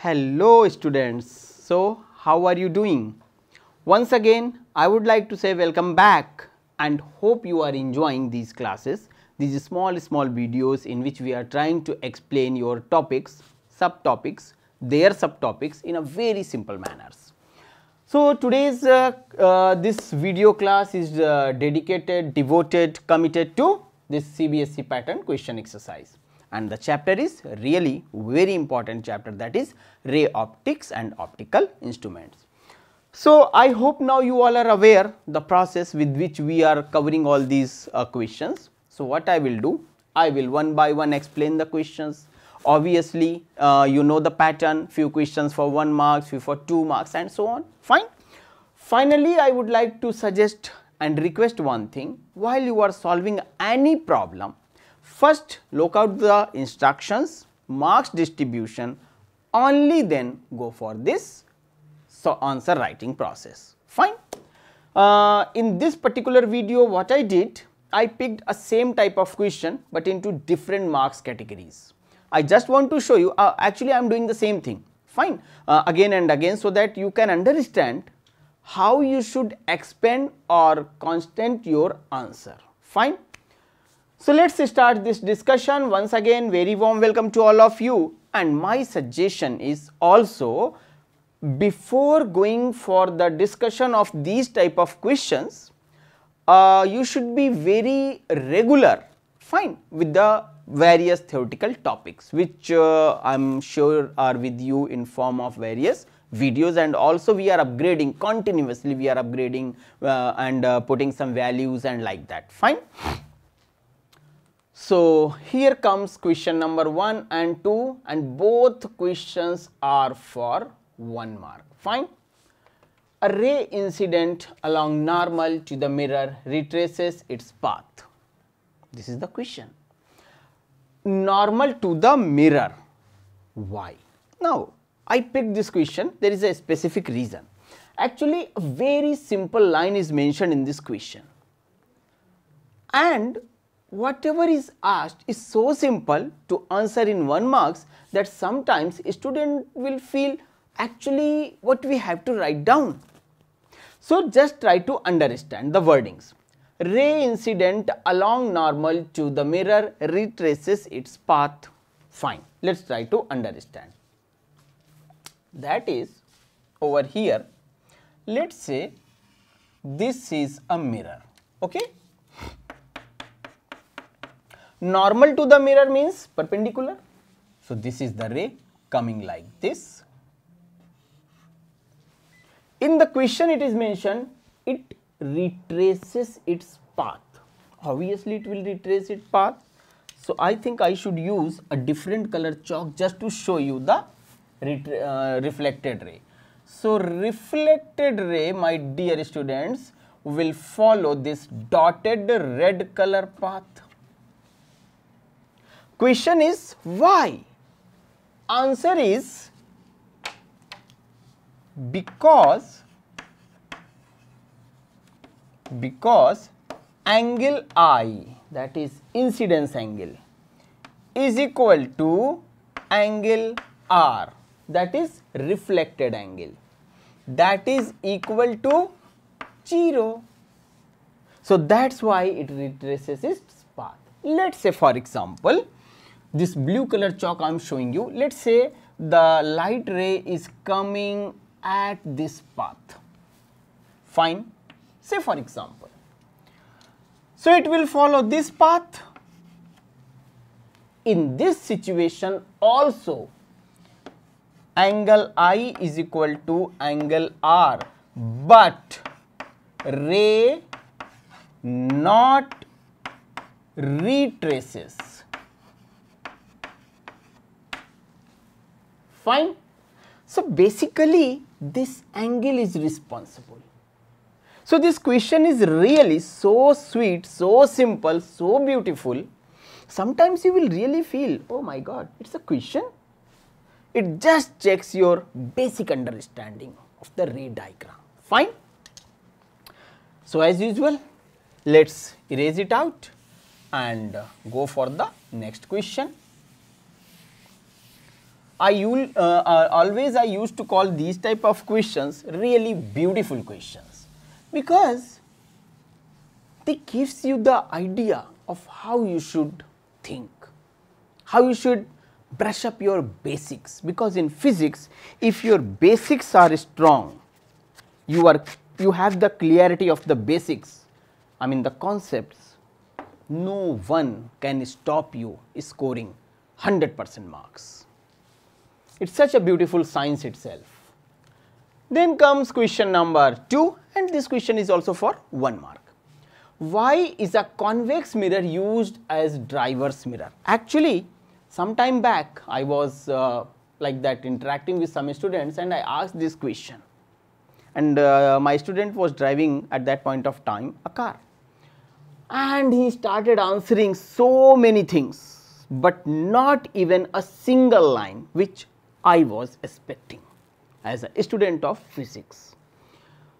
Hello students, so how are you doing? Once again, I would like to say welcome back and hope you are enjoying these classes, these small small videos in which we are trying to explain your topics, subtopics, their subtopics in a very simple manners. So today's uh, uh, this video class is uh, dedicated, devoted, committed to this CBSE pattern question exercise and the chapter is really very important chapter that is ray optics and optical instruments. So, I hope now you all are aware the process with which we are covering all these uh, questions. So, what I will do? I will one by one explain the questions. Obviously, uh, you know the pattern few questions for 1 marks, few for 2 marks and so on fine. Finally, I would like to suggest and request one thing while you are solving any problem First look out the instructions, marks distribution, only then go for this so answer writing process. Fine. Uh, in this particular video what I did, I picked a same type of question but into different marks categories. I just want to show you uh, actually I am doing the same thing fine uh, again and again so that you can understand how you should expand or constant your answer fine so let's start this discussion once again very warm welcome to all of you and my suggestion is also before going for the discussion of these type of questions uh, you should be very regular fine with the various theoretical topics which uh, I am sure are with you in form of various videos and also we are upgrading continuously we are upgrading uh, and uh, putting some values and like that fine. So here comes question number 1 and 2 and both questions are for 1 mark. Fine. A ray incident along normal to the mirror retraces its path. This is the question. Normal to the mirror. Why? Now, I picked this question. There is a specific reason. Actually, a very simple line is mentioned in this question. And Whatever is asked is so simple to answer in 1 marks that sometimes student will feel actually what we have to write down. So just try to understand the wordings. Ray incident along normal to the mirror retraces its path. Fine, let us try to understand. That is over here, let us say this is a mirror, okay? Normal to the mirror means perpendicular. So, this is the ray coming like this. In the question it is mentioned, it retraces its path. Obviously, it will retrace its path. So, I think I should use a different color chalk just to show you the uh, reflected ray. So, reflected ray my dear students will follow this dotted red color path Question is why? Answer is because because angle I that is incidence angle is equal to angle R that is reflected angle that is equal to 0. So, that is why it retraces its path. Let us say for example, this blue color chalk I'm showing you, let's say the light ray is coming at this path. Fine. Say for example. So it will follow this path. In this situation also angle I is equal to angle R but ray not retraces Fine. So basically this angle is responsible. So this question is really so sweet, so simple, so beautiful. Sometimes you will really feel, oh my god, it's a question. It just checks your basic understanding of the ray diagram. Fine. So as usual, let's erase it out and go for the next question. I uh, uh, always I used to call these type of questions really beautiful questions because they gives you the idea of how you should think, how you should brush up your basics because in physics if your basics are strong you are you have the clarity of the basics I mean the concepts no one can stop you scoring 100 percent marks. It's such a beautiful science itself. Then comes question number 2 and this question is also for 1 mark. Why is a convex mirror used as driver's mirror? Actually, some time back I was uh, like that interacting with some students and I asked this question and uh, my student was driving at that point of time a car and he started answering so many things but not even a single line which I was expecting as a student of physics.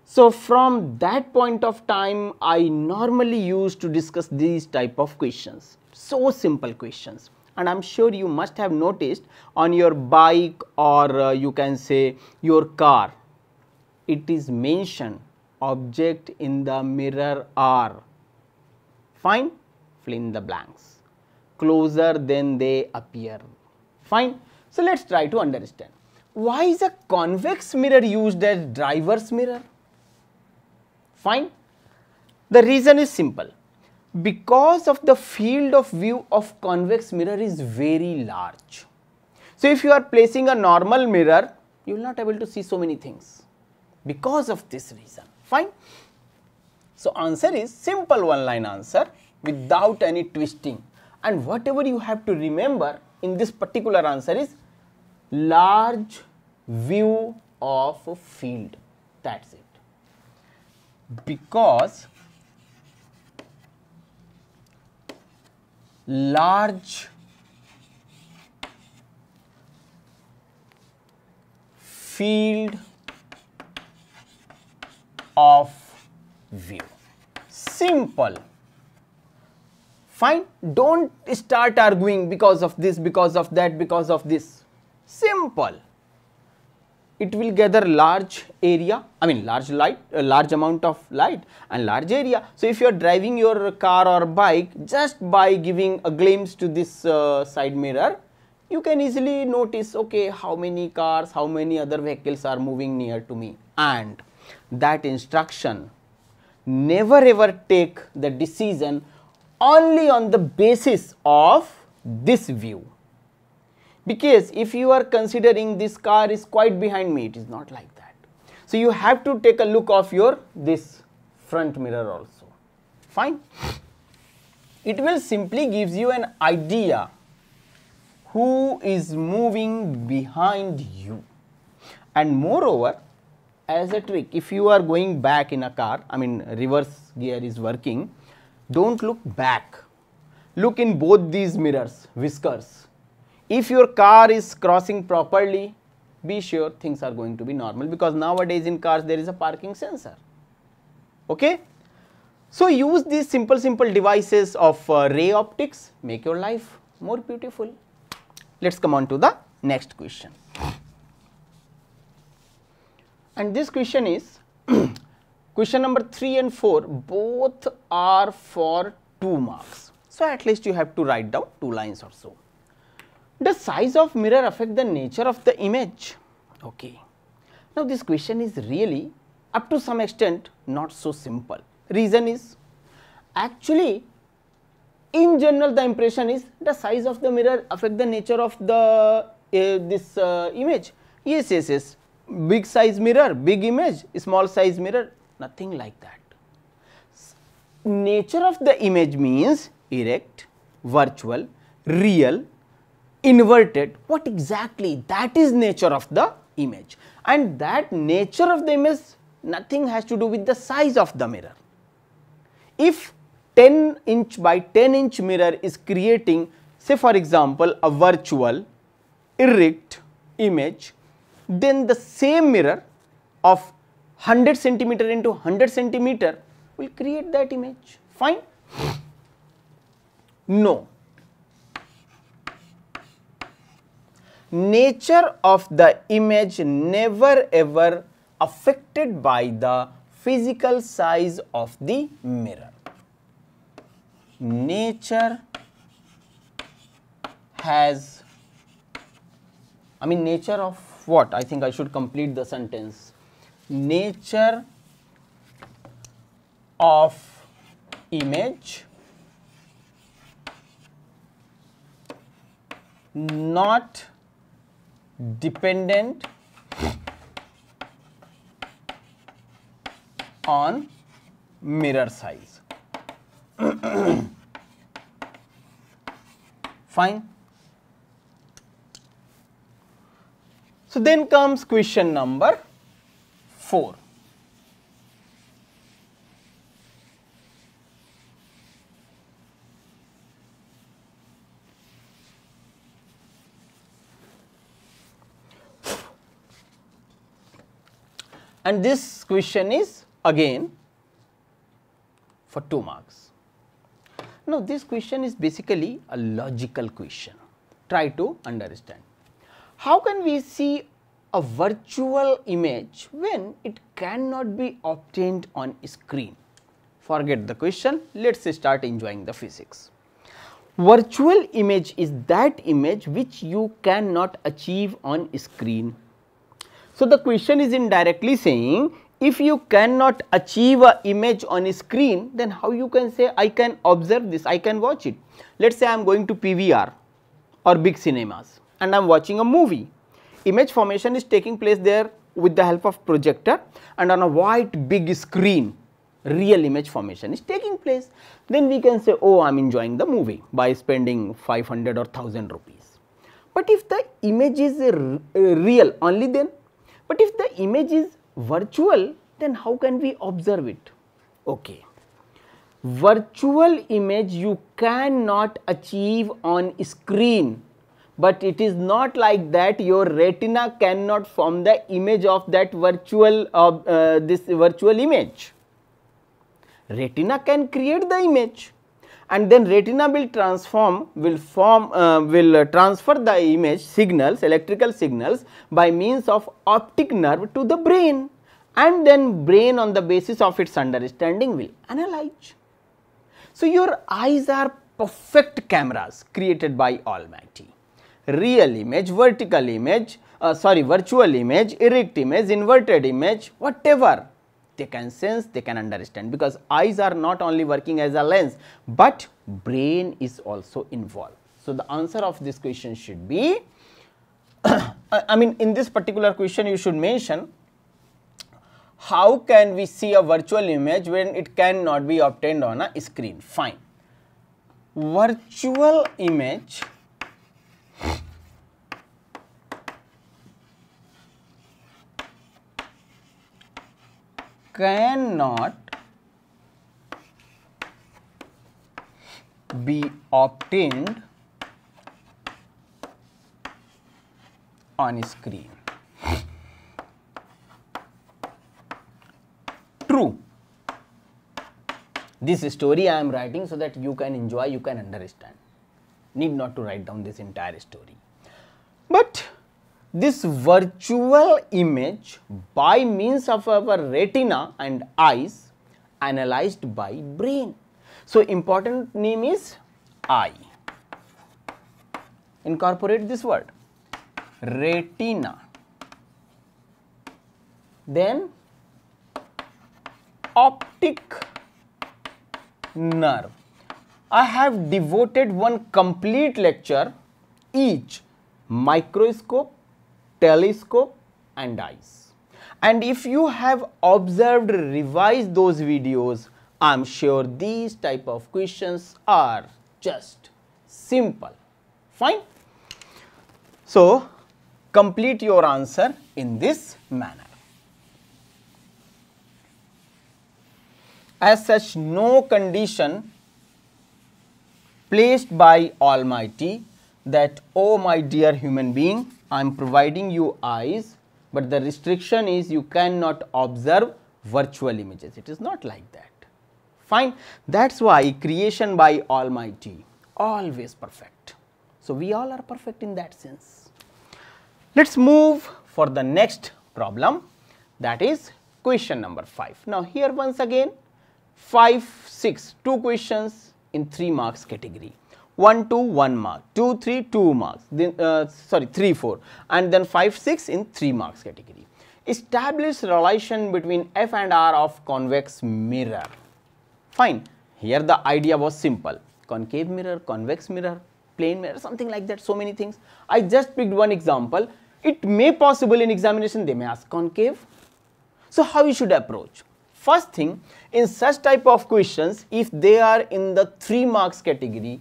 So, from that point of time I normally used to discuss these type of questions, so simple questions and I am sure you must have noticed on your bike or uh, you can say your car, it is mentioned object in the mirror are fine fill in the blanks closer than they appear fine so let's try to understand. Why is a convex mirror used as driver's mirror? Fine. The reason is simple. Because of the field of view of convex mirror is very large. So if you are placing a normal mirror, you will not able to see so many things because of this reason. Fine. So answer is simple one line answer without any twisting and whatever you have to remember in this particular answer is large view of a field that's it because large field of view simple fine don't start arguing because of this because of that because of this simple it will gather large area I mean large light a large amount of light and large area. So, if you are driving your car or bike just by giving a glimpse to this uh, side mirror you can easily notice okay how many cars how many other vehicles are moving near to me and that instruction never ever take the decision only on the basis of this view because if you are considering this car is quite behind me, it is not like that. So you have to take a look of your this front mirror also, fine. It will simply gives you an idea who is moving behind you. And moreover, as a trick, if you are going back in a car, I mean reverse gear is working, don't look back. Look in both these mirrors, whiskers, if your car is crossing properly be sure things are going to be normal because nowadays in cars there is a parking sensor okay so use these simple simple devices of uh, ray optics make your life more beautiful let's come on to the next question and this question is question number 3 and 4 both are for 2 marks so at least you have to write down two lines or so the size of mirror affect the nature of the image? Okay. Now, this question is really up to some extent not so simple. Reason is actually in general the impression is the size of the mirror affect the nature of the uh, this uh, image. Yes, yes, yes. Big size mirror, big image, small size mirror, nothing like that. Nature of the image means erect, virtual, real inverted what exactly that is nature of the image and that nature of the image nothing has to do with the size of the mirror. If 10 inch by 10 inch mirror is creating say for example a virtual erect image then the same mirror of 100 centimeter into 100 centimeter will create that image fine no nature of the image never ever affected by the physical size of the mirror. Nature has, I mean nature of what? I think I should complete the sentence. Nature of image not dependent on mirror size. Fine. So then comes question number 4. and this question is again for 2 marks. Now, this question is basically a logical question, try to understand. How can we see a virtual image when it cannot be obtained on screen? Forget the question, let us start enjoying the physics. Virtual image is that image which you cannot achieve on screen so the question is indirectly saying if you cannot achieve a image on a screen then how you can say I can observe this, I can watch it. Let us say I am going to PVR or big cinemas and I am watching a movie. Image formation is taking place there with the help of projector and on a white big screen real image formation is taking place. Then we can say oh I am enjoying the movie by spending 500 or 1000 rupees. But if the image is real only then but if the image is virtual, then how can we observe it? Okay. Virtual image you cannot achieve on screen, but it is not like that your retina cannot form the image of that virtual of uh, uh, this virtual image. Retina can create the image, and then retina will transform will form uh, will uh, transfer the image signals electrical signals by means of optic nerve to the brain and then brain on the basis of its understanding will analyze. So, your eyes are perfect cameras created by almighty real image vertical image uh, sorry virtual image erect image inverted image whatever they can sense, they can understand because eyes are not only working as a lens, but brain is also involved. So, the answer of this question should be, I mean in this particular question you should mention how can we see a virtual image when it cannot be obtained on a screen, fine. Virtual image cannot be obtained on screen. True. This story I am writing so that you can enjoy, you can understand. Need not to write down this entire story. But this virtual image by means of our retina and eyes analyzed by brain. So, important name is eye. Incorporate this word retina. Then optic nerve. I have devoted one complete lecture each microscope telescope and eyes. And if you have observed, revised those videos, I'm sure these type of questions are just simple. Fine. So, complete your answer in this manner. As such, no condition placed by Almighty that, oh my dear human being, I am providing you eyes, but the restriction is you cannot observe virtual images. It is not like that. Fine. That is why creation by Almighty always perfect. So, we all are perfect in that sense. Let us move for the next problem that is question number 5. Now, here once again 5, 6, 2 questions in 3 marks category. 1, 2, 1 mark, 2, 3, 2 marks, then uh, sorry 3, 4 and then 5, 6 in 3 marks category. Establish relation between F and R of convex mirror. Fine, here the idea was simple, concave mirror, convex mirror, plane mirror, something like that, so many things. I just picked one example, it may possible in examination they may ask concave. So, how you should approach? First thing, in such type of questions, if they are in the 3 marks category,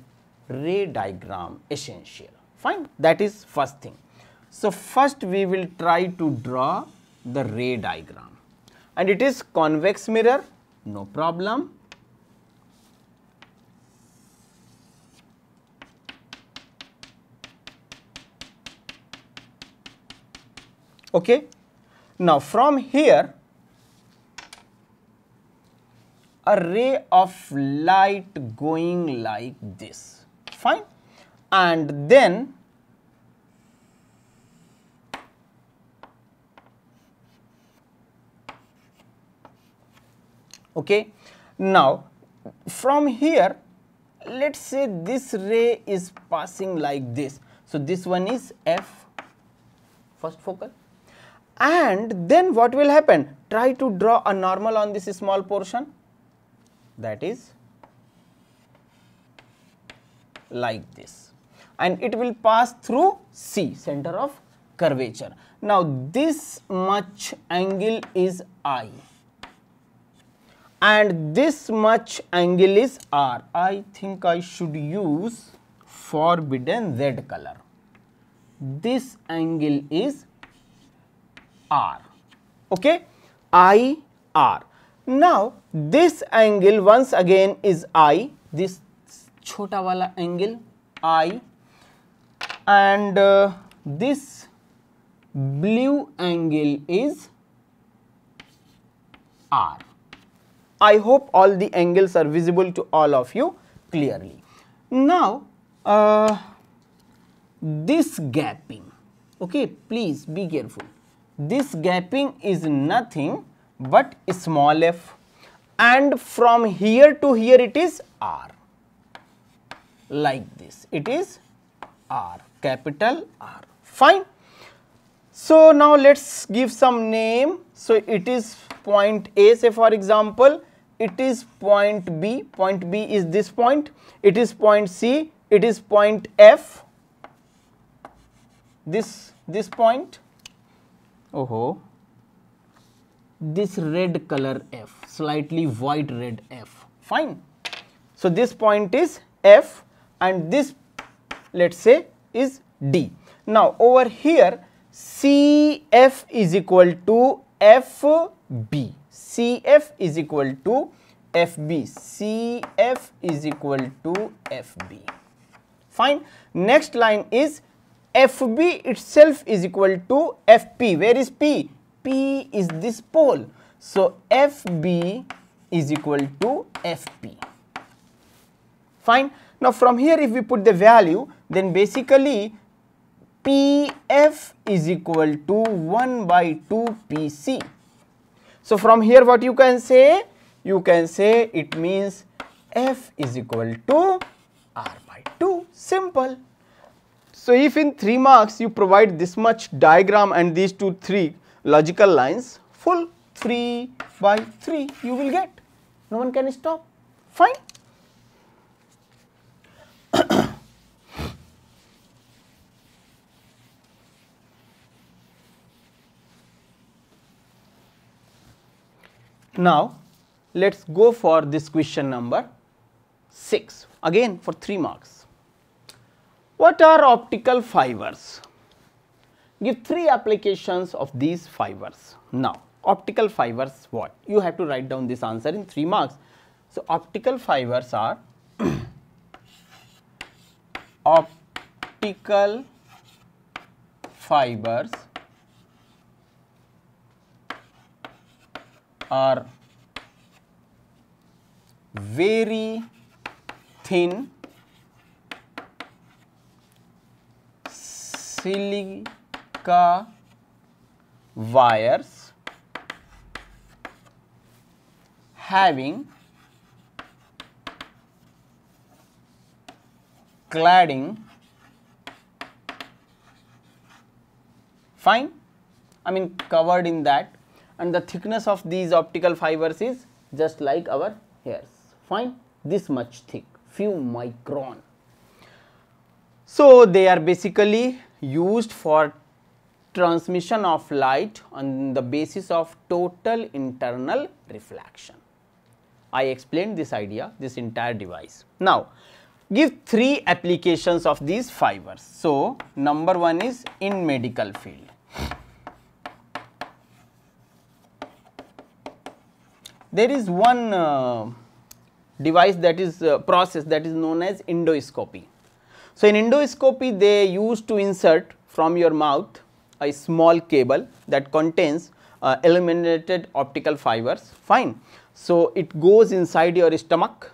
ray diagram essential. Fine, that is first thing. So, first we will try to draw the ray diagram and it is convex mirror, no problem. Okay. Now, from here a ray of light going like this fine and then okay now from here let's say this ray is passing like this so this one is f first focal and then what will happen try to draw a normal on this small portion that is like this and it will pass through C center of curvature. Now this much angle is I and this much angle is R. I think I should use forbidden red color. This angle is R. Okay, I R. Now this angle once again is I. This छोटा wala angle I and uh, this blue angle is R. I hope all the angles are visible to all of you clearly. Now, uh, this gapping, okay, please be careful. This gapping is nothing but small f and from here to here it is R like this. It is R, capital R. Fine. So, now let us give some name. So, it is point A say for example, it is point B, point B is this point, it is point C, it is point F, this, this point, oh ho, this red color F, slightly white red F, fine. So, this point is F and this let us say is D. Now over here CF is equal to FB. CF is equal to FB. CF is equal to FB. Fine. Next line is FB itself is equal to FP. Where is P? P is this pole. So FB is equal to FP. Fine. Now from here if we put the value then basically PF is equal to 1 by 2 PC. So from here what you can say? You can say it means F is equal to R by 2 simple. So if in 3 marks you provide this much diagram and these two 3 logical lines full 3 by 3 you will get no one can stop fine. Now, let us go for this question number 6 again for 3 marks. What are optical fibers? Give 3 applications of these fibers. Now, optical fibers what? You have to write down this answer in 3 marks. So, optical fibers are optical fibers are very thin silica wires having cladding fine I mean covered in that and the thickness of these optical fibers is just like our hairs fine this much thick few micron. So, they are basically used for transmission of light on the basis of total internal reflection. I explained this idea this entire device. Now, give three applications of these fibers. So, number one is in medical field. there is one uh, device that is uh, process that is known as endoscopy. So, in endoscopy they used to insert from your mouth a small cable that contains uh, eliminated optical fibers fine. So, it goes inside your stomach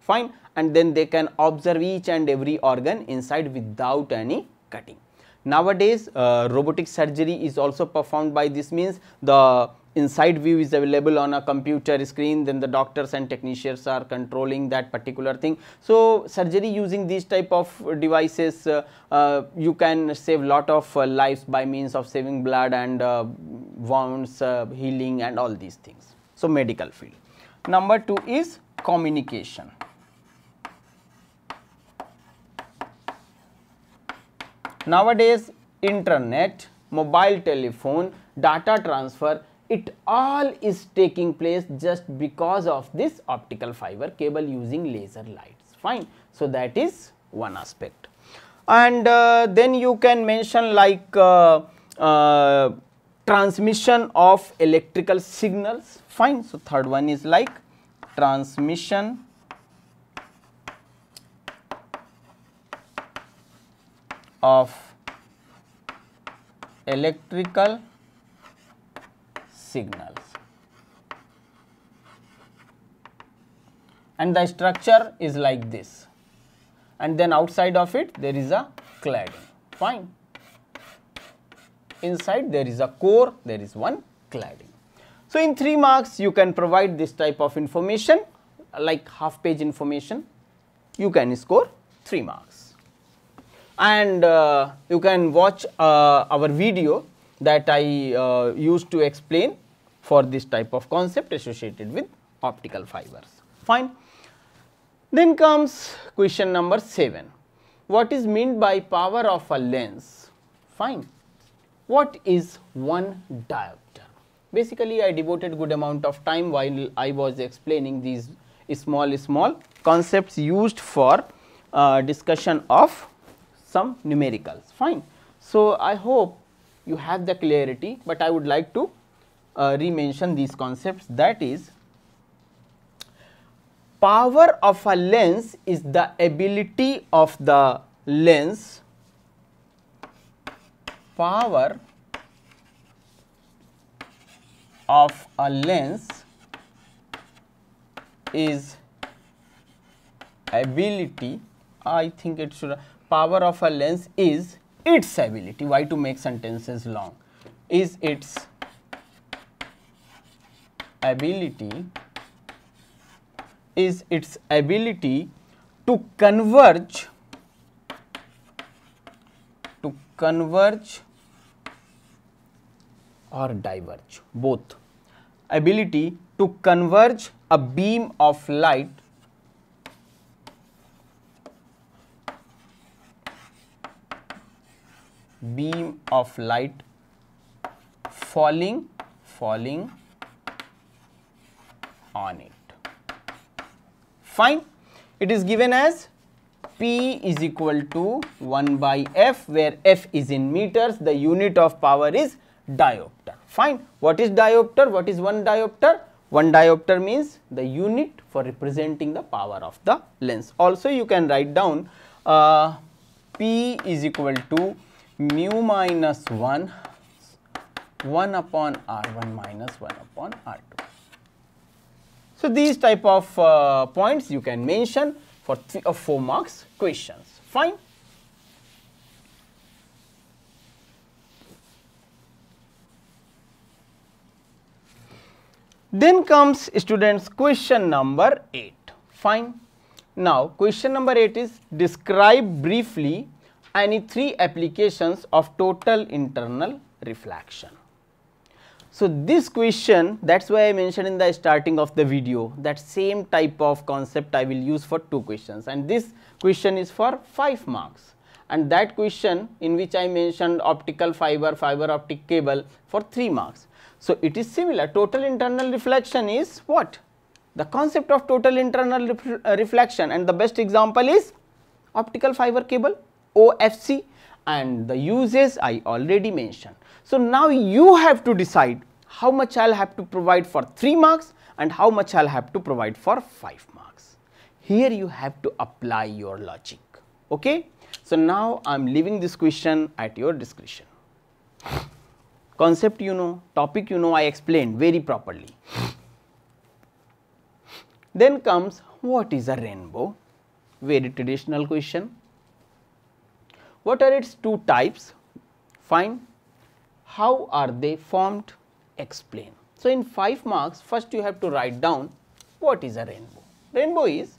fine and then they can observe each and every organ inside without any cutting. Nowadays uh, robotic surgery is also performed by this means the inside view is available on a computer screen then the doctors and technicians are controlling that particular thing. So, surgery using these type of devices uh, uh, you can save lot of uh, lives by means of saving blood and uh, wounds uh, healing and all these things. So, medical field. Number 2 is communication. Nowadays internet, mobile telephone, data transfer it all is taking place just because of this optical fiber cable using laser lights fine. So, that is one aspect and uh, then you can mention like uh, uh, transmission of electrical signals fine. So, third one is like transmission of electrical signals. And the structure is like this and then outside of it there is a cladding fine. Inside there is a core there is one cladding. So, in 3 marks you can provide this type of information like half page information you can score 3 marks. And uh, you can watch uh, our video that I uh, used to explain for this type of concept associated with optical fibers. Fine. Then comes question number 7. What is meant by power of a lens? Fine. What is one diopter? Basically, I devoted good amount of time while I was explaining these small small concepts used for uh, discussion of some numericals. Fine. So, I hope you have the clarity, but I would like to uh, these concepts that is power of a lens is the ability of the lens power of a lens is ability I think it should power of a lens is its ability why to make sentences long is its ability is its ability to converge to converge or diverge both ability to converge a beam of light beam of light falling falling on it. Fine. It is given as P is equal to 1 by F where F is in meters, the unit of power is diopter. Fine. What is diopter? What is one diopter? One diopter means the unit for representing the power of the lens. Also you can write down uh, P is equal to mu minus 1 1 upon R1 minus 1 upon R2. So these type of uh, points you can mention for three or four marks questions. Fine. Then comes students question number 8. Fine. Now question number 8 is describe briefly any three applications of total internal reflection. So, this question that is why I mentioned in the starting of the video that same type of concept I will use for two questions and this question is for 5 marks and that question in which I mentioned optical fiber, fiber optic cable for 3 marks. So, it is similar total internal reflection is what? The concept of total internal ref uh, reflection and the best example is optical fiber cable OFC and the uses I already mentioned. So now you have to decide how much I'll have to provide for 3 marks and how much I'll have to provide for 5 marks. Here you have to apply your logic. Okay? So now I'm leaving this question at your discretion. Concept you know, topic you know I explained very properly. Then comes what is a rainbow? Very traditional question. What are its two types? Fine, how are they formed? Explain. So, in 5 marks first you have to write down what is a rainbow. Rainbow is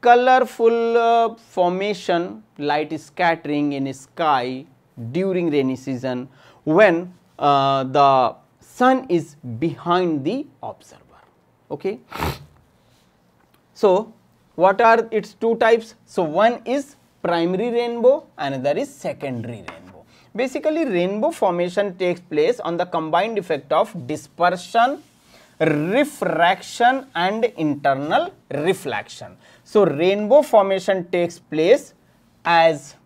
colorful uh, formation light scattering in sky during rainy season when uh, the sun is behind the observer. Okay. So, what are its two types? So, one is primary rainbow, another is secondary rainbow. Basically, rainbow formation takes place on the combined effect of dispersion, refraction and internal reflection. So, rainbow formation takes place as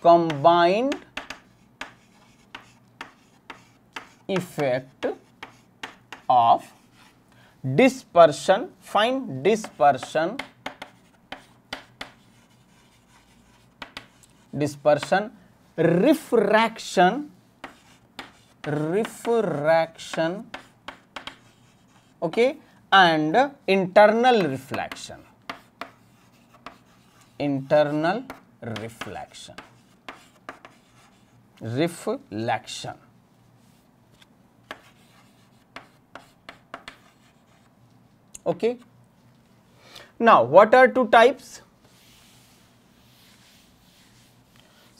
combined effect of dispersion, fine dispersion dispersion, refraction, refraction, okay, and internal reflection, internal reflection, reflection. Okay. Now, what are two types?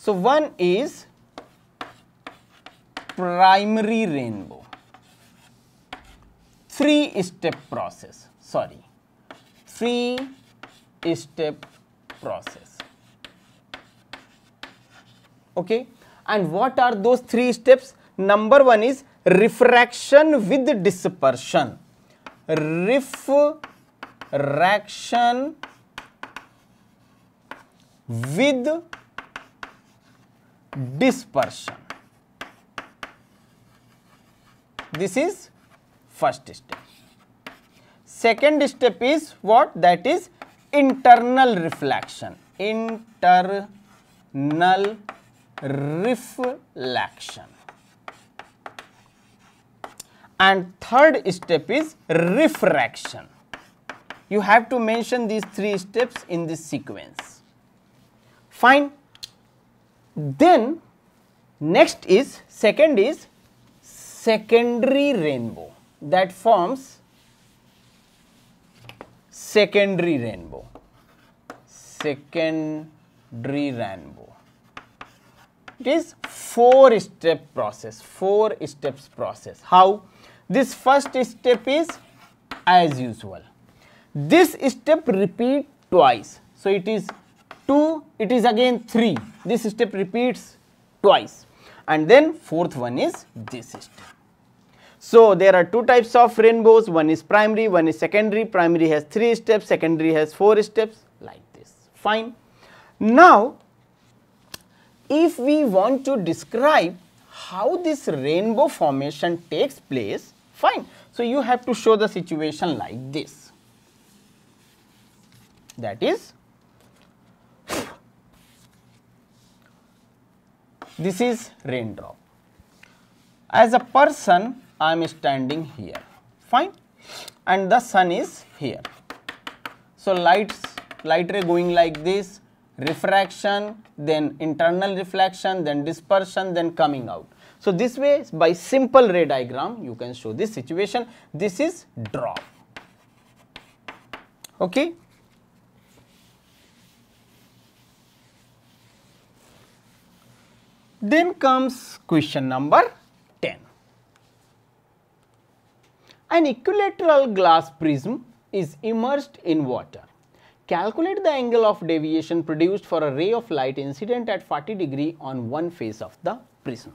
So one is primary rainbow, three step process, sorry, three step process. Okay, and what are those three steps? Number one is refraction with dispersion, refraction with dispersion. This is first step. Second step is what? That is internal reflection. Internal reflection. And third step is refraction. You have to mention these three steps in this sequence. Fine. Then next is second is secondary rainbow that forms secondary rainbow secondary rainbow it is four step process four steps process how this first step is as usual this step repeat twice so it is 2 it is again 3 this step repeats twice and then fourth one is this step. So there are two types of rainbows one is primary one is secondary primary has 3 steps secondary has 4 steps like this fine. Now if we want to describe how this rainbow formation takes place fine. So you have to show the situation like this that is This is raindrop. As a person, I am standing here. Fine. And the sun is here. So lights, light ray going like this, refraction, then internal reflection, then dispersion, then coming out. So this way by simple ray diagram you can show this situation. This is drop. Okay. Then comes question number 10. An equilateral glass prism is immersed in water. Calculate the angle of deviation produced for a ray of light incident at 40 degree on one face of the prism.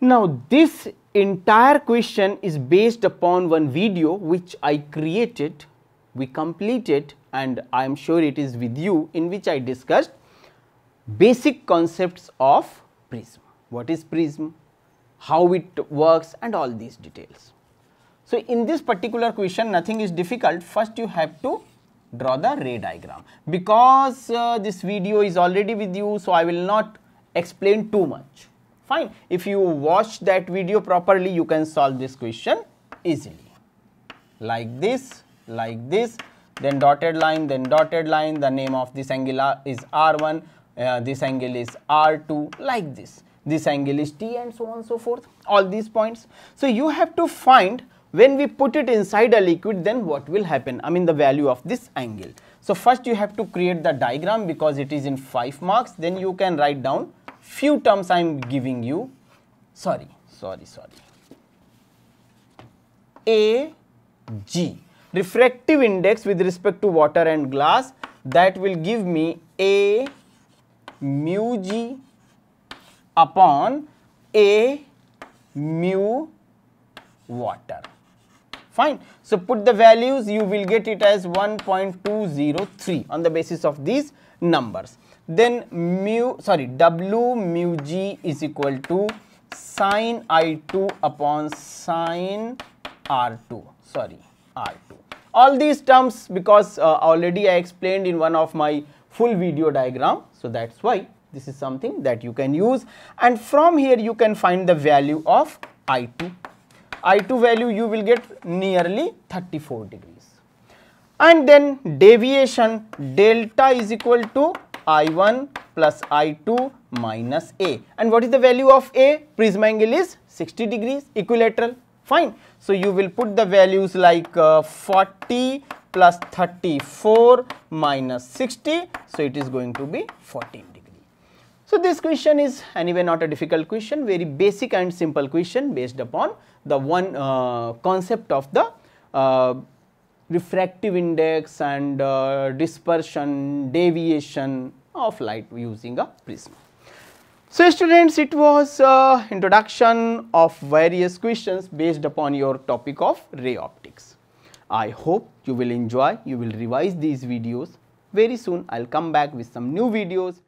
Now, this entire question is based upon one video which I created, we completed and I am sure it is with you in which I discussed basic concepts of prism. What is prism? How it works and all these details. So, in this particular question nothing is difficult. First you have to draw the ray diagram. Because uh, this video is already with you, so I will not explain too much. Fine. If you watch that video properly, you can solve this question easily. Like this, like this, then dotted line, then dotted line, the name of this angle is R1, uh, this angle is R2 like this, this angle is T and so on so forth all these points. So, you have to find when we put it inside a liquid then what will happen I mean the value of this angle. So, first you have to create the diagram because it is in 5 marks then you can write down few terms I am giving you sorry sorry sorry A G refractive index with respect to water and glass that will give me A mu g upon a mu water fine so put the values you will get it as 1.203 on the basis of these numbers then mu sorry w mu g is equal to sin i2 upon sin r2 sorry r2 all these terms because uh, already i explained in one of my full video diagram so, that is why this is something that you can use and from here you can find the value of I2. I2 value you will get nearly 34 degrees. And then deviation delta is equal to I1 plus I2 minus A. And what is the value of A? Prism angle is 60 degrees equilateral fine. So, you will put the values like uh, 40 plus 34 minus 60. So, it is going to be 14 degree. So, this question is anyway not a difficult question, very basic and simple question based upon the one uh, concept of the uh, refractive index and uh, dispersion, deviation of light using a prism. So, students it was uh, introduction of various questions based upon your topic of ray optics. I hope you will enjoy, you will revise these videos. Very soon I will come back with some new videos.